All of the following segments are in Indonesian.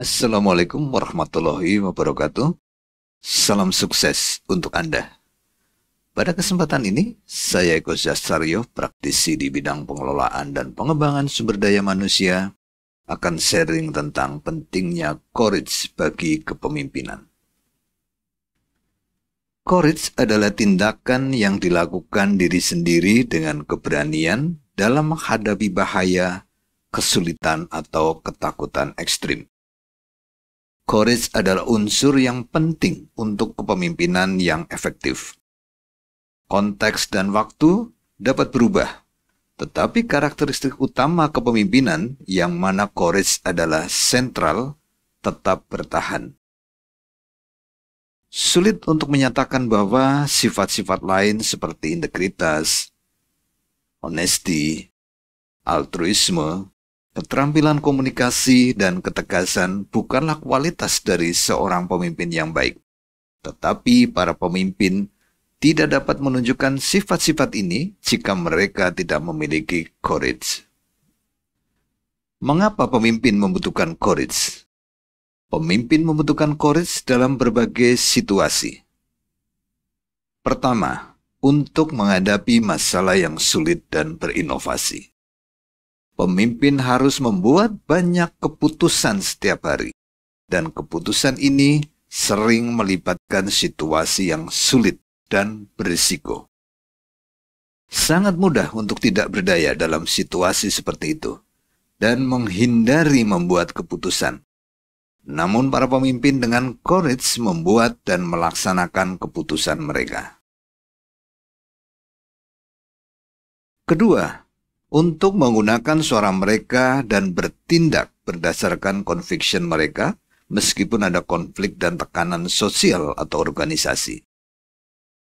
Assalamualaikum warahmatullahi wabarakatuh. Salam sukses untuk Anda. Pada kesempatan ini, saya Eko Zastario, praktisi di bidang pengelolaan dan pengembangan sumber daya manusia, akan sharing tentang pentingnya courage bagi kepemimpinan. Courage adalah tindakan yang dilakukan diri sendiri dengan keberanian dalam menghadapi bahaya, kesulitan, atau ketakutan ekstrim courage adalah unsur yang penting untuk kepemimpinan yang efektif. Konteks dan waktu dapat berubah, tetapi karakteristik utama kepemimpinan yang mana courage adalah sentral tetap bertahan. Sulit untuk menyatakan bahwa sifat-sifat lain seperti integritas, honesty, altruisme, Keterampilan komunikasi dan ketegasan bukanlah kualitas dari seorang pemimpin yang baik, tetapi para pemimpin tidak dapat menunjukkan sifat-sifat ini jika mereka tidak memiliki courage. Mengapa pemimpin membutuhkan courage? Pemimpin membutuhkan courage dalam berbagai situasi. Pertama, untuk menghadapi masalah yang sulit dan berinovasi. Pemimpin harus membuat banyak keputusan setiap hari, dan keputusan ini sering melibatkan situasi yang sulit dan berisiko. Sangat mudah untuk tidak berdaya dalam situasi seperti itu dan menghindari membuat keputusan. Namun para pemimpin dengan courage membuat dan melaksanakan keputusan mereka. Kedua, untuk menggunakan suara mereka dan bertindak berdasarkan conviction mereka, meskipun ada konflik dan tekanan sosial atau organisasi.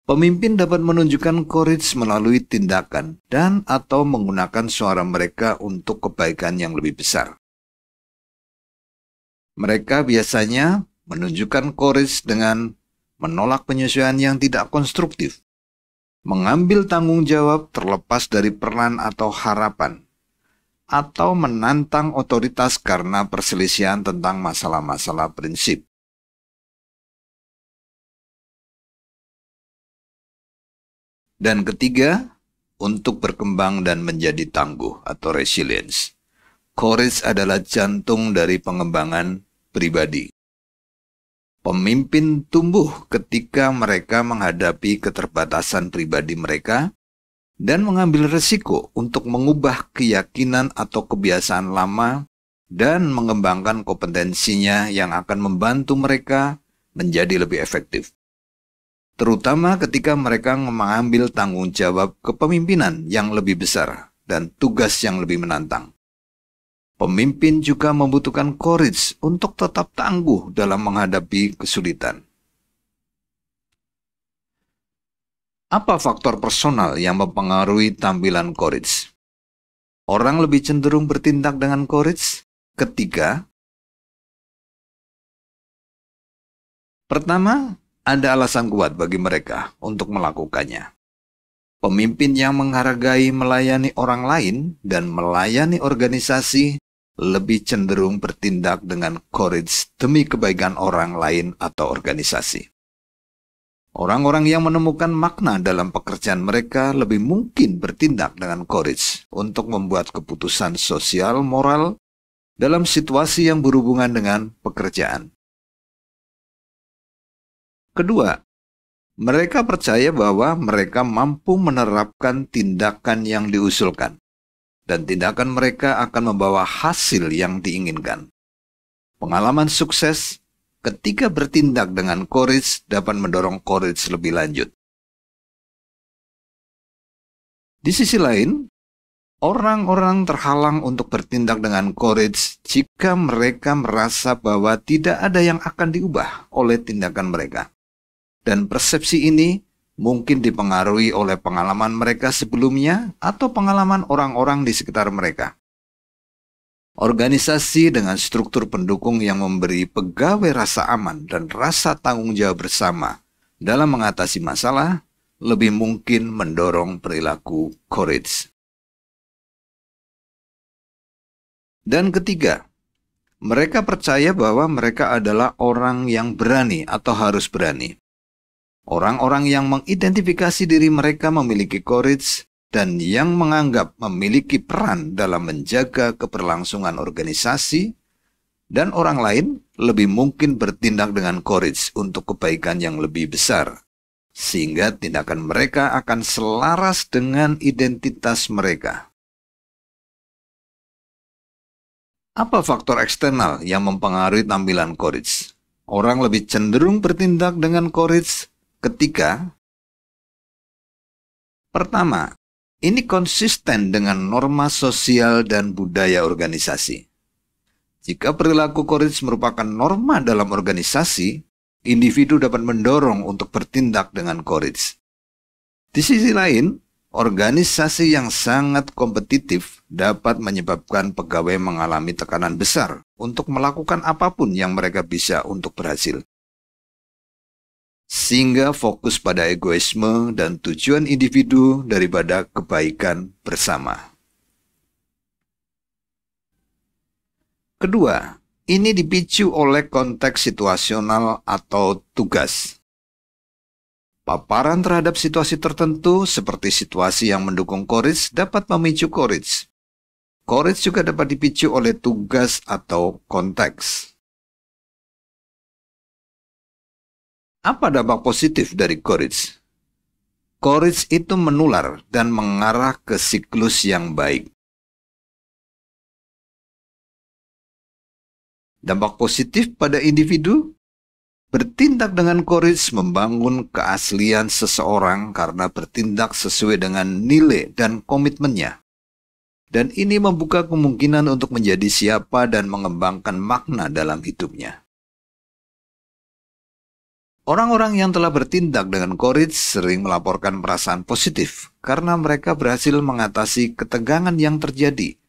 Pemimpin dapat menunjukkan courage melalui tindakan dan atau menggunakan suara mereka untuk kebaikan yang lebih besar. Mereka biasanya menunjukkan courage dengan menolak penyesuaian yang tidak konstruktif, mengambil tanggung jawab terlepas dari peran atau harapan, atau menantang otoritas karena perselisihan tentang masalah-masalah prinsip. Dan ketiga, untuk berkembang dan menjadi tangguh atau resilience. Courage adalah jantung dari pengembangan pribadi. Pemimpin tumbuh ketika mereka menghadapi keterbatasan pribadi mereka dan mengambil resiko untuk mengubah keyakinan atau kebiasaan lama dan mengembangkan kompetensinya yang akan membantu mereka menjadi lebih efektif. Terutama ketika mereka mengambil tanggung jawab kepemimpinan yang lebih besar dan tugas yang lebih menantang. Pemimpin juga membutuhkan courage untuk tetap tangguh dalam menghadapi kesulitan. Apa faktor personal yang mempengaruhi tampilan courage? Orang lebih cenderung bertindak dengan courage ketika Pertama, ada alasan kuat bagi mereka untuk melakukannya. Pemimpin yang menghargai melayani orang lain dan melayani organisasi lebih cenderung bertindak dengan courage demi kebaikan orang lain atau organisasi. Orang-orang yang menemukan makna dalam pekerjaan mereka lebih mungkin bertindak dengan courage untuk membuat keputusan sosial moral dalam situasi yang berhubungan dengan pekerjaan. Kedua, mereka percaya bahwa mereka mampu menerapkan tindakan yang diusulkan dan tindakan mereka akan membawa hasil yang diinginkan. Pengalaman sukses ketika bertindak dengan courage dapat mendorong courage lebih lanjut. Di sisi lain, orang-orang terhalang untuk bertindak dengan courage jika mereka merasa bahwa tidak ada yang akan diubah oleh tindakan mereka. Dan persepsi ini mungkin dipengaruhi oleh pengalaman mereka sebelumnya atau pengalaman orang-orang di sekitar mereka. Organisasi dengan struktur pendukung yang memberi pegawai rasa aman dan rasa tanggung jawab bersama dalam mengatasi masalah lebih mungkin mendorong perilaku courage. Dan ketiga, mereka percaya bahwa mereka adalah orang yang berani atau harus berani. Orang-orang yang mengidentifikasi diri mereka memiliki courage dan yang menganggap memiliki peran dalam menjaga keberlangsungan organisasi dan orang lain lebih mungkin bertindak dengan courage untuk kebaikan yang lebih besar sehingga tindakan mereka akan selaras dengan identitas mereka. Apa faktor eksternal yang mempengaruhi tampilan courage? Orang lebih cenderung bertindak dengan courage Ketiga, pertama, ini konsisten dengan norma sosial dan budaya organisasi. Jika perilaku koris merupakan norma dalam organisasi, individu dapat mendorong untuk bertindak dengan koris. Di sisi lain, organisasi yang sangat kompetitif dapat menyebabkan pegawai mengalami tekanan besar untuk melakukan apapun yang mereka bisa untuk berhasil sehingga fokus pada egoisme dan tujuan individu daripada kebaikan bersama. Kedua, ini dipicu oleh konteks situasional atau tugas. Paparan terhadap situasi tertentu seperti situasi yang mendukung koris, dapat memicu koris. Koris juga dapat dipicu oleh tugas atau konteks. Apa dampak positif dari courage? Courage itu menular dan mengarah ke siklus yang baik. Dampak positif pada individu Bertindak dengan courage membangun keaslian seseorang karena bertindak sesuai dengan nilai dan komitmennya. Dan ini membuka kemungkinan untuk menjadi siapa dan mengembangkan makna dalam hidupnya. Orang-orang yang telah bertindak dengan korit sering melaporkan perasaan positif karena mereka berhasil mengatasi ketegangan yang terjadi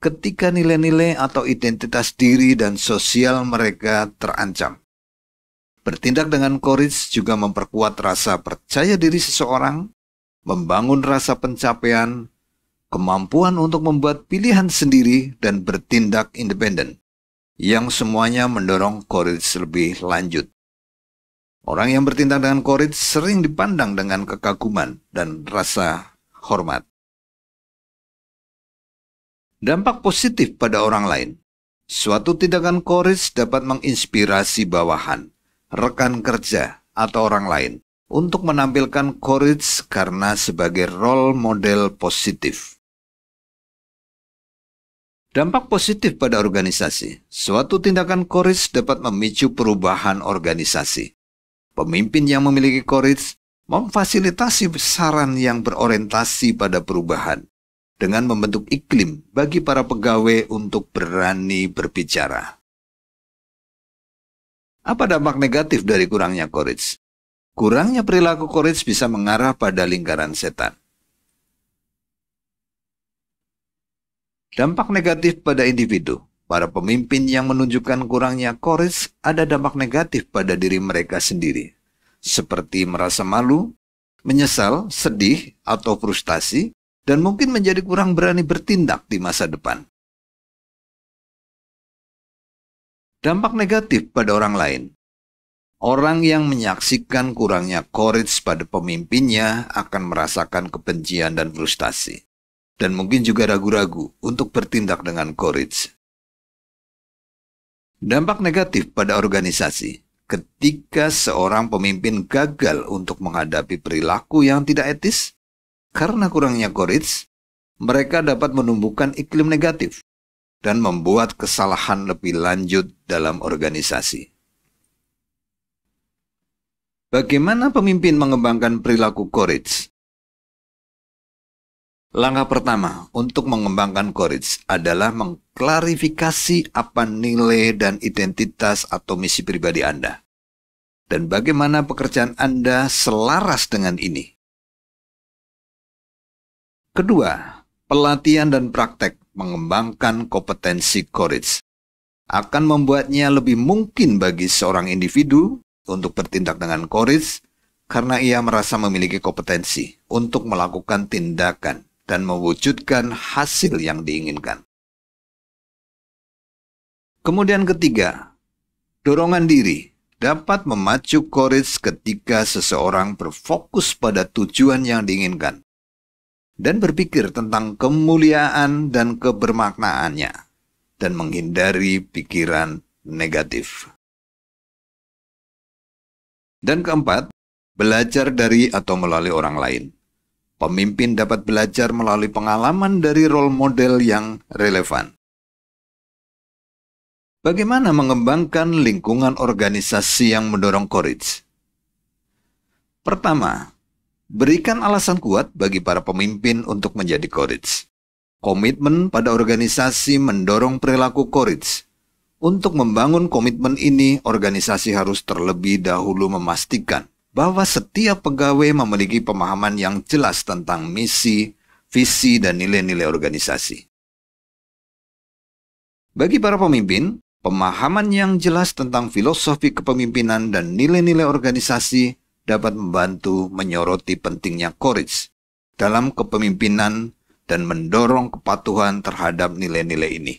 ketika nilai-nilai atau identitas diri dan sosial mereka terancam. Bertindak dengan courage juga memperkuat rasa percaya diri seseorang, membangun rasa pencapaian, kemampuan untuk membuat pilihan sendiri dan bertindak independen, yang semuanya mendorong courage lebih lanjut. Orang yang bertindak dengan korit sering dipandang dengan kekaguman dan rasa hormat. Dampak positif pada orang lain. Suatu tindakan koris dapat menginspirasi bawahan, rekan kerja, atau orang lain untuk menampilkan koris karena sebagai role model positif. Dampak positif pada organisasi. Suatu tindakan koris dapat memicu perubahan organisasi Pemimpin yang memiliki courage memfasilitasi saran yang berorientasi pada perubahan dengan membentuk iklim bagi para pegawai untuk berani berbicara. Apa dampak negatif dari kurangnya courage? Kurangnya perilaku courage bisa mengarah pada lingkaran setan. Dampak negatif pada individu Para pemimpin yang menunjukkan kurangnya koris ada dampak negatif pada diri mereka sendiri, seperti merasa malu, menyesal, sedih, atau frustasi, dan mungkin menjadi kurang berani bertindak di masa depan. Dampak negatif pada orang lain Orang yang menyaksikan kurangnya courage pada pemimpinnya akan merasakan kebencian dan frustasi. Dan mungkin juga ragu-ragu untuk bertindak dengan courage. Dampak negatif pada organisasi ketika seorang pemimpin gagal untuk menghadapi perilaku yang tidak etis karena kurangnya courage, mereka dapat menumbuhkan iklim negatif dan membuat kesalahan lebih lanjut dalam organisasi. Bagaimana pemimpin mengembangkan perilaku courage? Langkah pertama untuk mengembangkan courage adalah mengklarifikasi apa nilai dan identitas atau misi pribadi Anda. Dan bagaimana pekerjaan Anda selaras dengan ini. Kedua, pelatihan dan praktek mengembangkan kompetensi courage akan membuatnya lebih mungkin bagi seorang individu untuk bertindak dengan courage karena ia merasa memiliki kompetensi untuk melakukan tindakan dan mewujudkan hasil yang diinginkan. Kemudian ketiga, dorongan diri dapat memacu courage ketika seseorang berfokus pada tujuan yang diinginkan dan berpikir tentang kemuliaan dan kebermaknaannya dan menghindari pikiran negatif. Dan keempat, belajar dari atau melalui orang lain. Pemimpin dapat belajar melalui pengalaman dari role model yang relevan. Bagaimana mengembangkan lingkungan organisasi yang mendorong courage? Pertama, berikan alasan kuat bagi para pemimpin untuk menjadi courage. Komitmen pada organisasi mendorong perilaku courage. Untuk membangun komitmen ini, organisasi harus terlebih dahulu memastikan bahwa setiap pegawai memiliki pemahaman yang jelas tentang misi, visi, dan nilai-nilai organisasi. Bagi para pemimpin, pemahaman yang jelas tentang filosofi kepemimpinan dan nilai-nilai organisasi dapat membantu menyoroti pentingnya courage dalam kepemimpinan dan mendorong kepatuhan terhadap nilai-nilai ini.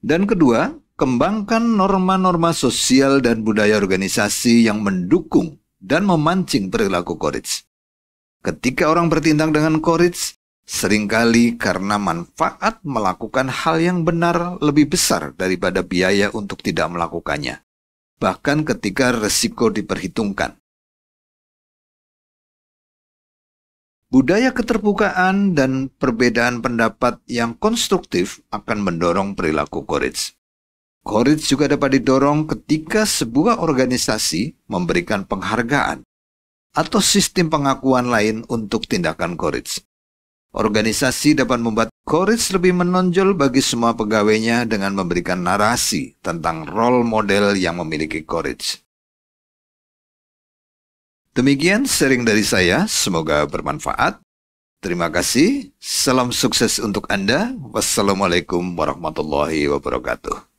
Dan kedua, kembangkan norma-norma sosial dan budaya organisasi yang mendukung dan memancing perilaku korits. Ketika orang bertindak dengan korits, seringkali karena manfaat melakukan hal yang benar lebih besar daripada biaya untuk tidak melakukannya, bahkan ketika resiko diperhitungkan. Budaya keterbukaan dan perbedaan pendapat yang konstruktif akan mendorong perilaku courage. Courage juga dapat didorong ketika sebuah organisasi memberikan penghargaan atau sistem pengakuan lain untuk tindakan courage. Organisasi dapat membuat courage lebih menonjol bagi semua pegawainya dengan memberikan narasi tentang role model yang memiliki courage. Demikian sharing dari saya, semoga bermanfaat. Terima kasih, salam sukses untuk Anda. Wassalamualaikum warahmatullahi wabarakatuh.